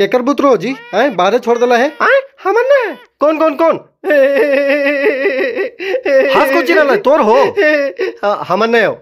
केकर बुतरो हो जी आए बाहर छोड़ दला है आए हमन ना कौन कौन कौन हंस को चिल्ला तोर हो हाँ, हमन ना हो